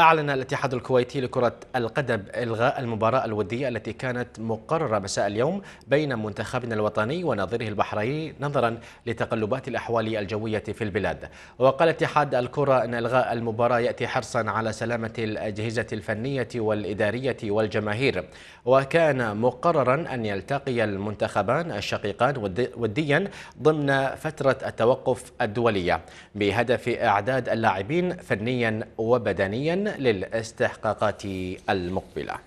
أعلن الاتحاد الكويتي لكرة القدم إلغاء المباراة الودية التي كانت مقررة مساء اليوم بين منتخبنا الوطني ونظيره البحريني نظرا لتقلبات الأحوال الجوية في البلاد وقال اتحاد الكرة أن إلغاء المباراة يأتي حرصا على سلامة الأجهزة الفنية والإدارية والجماهير وكان مقررا أن يلتقي المنتخبان الشقيقان وديا ضمن فترة التوقف الدولية بهدف إعداد اللاعبين فنيا وبدنيا للاستحقاقات المقبله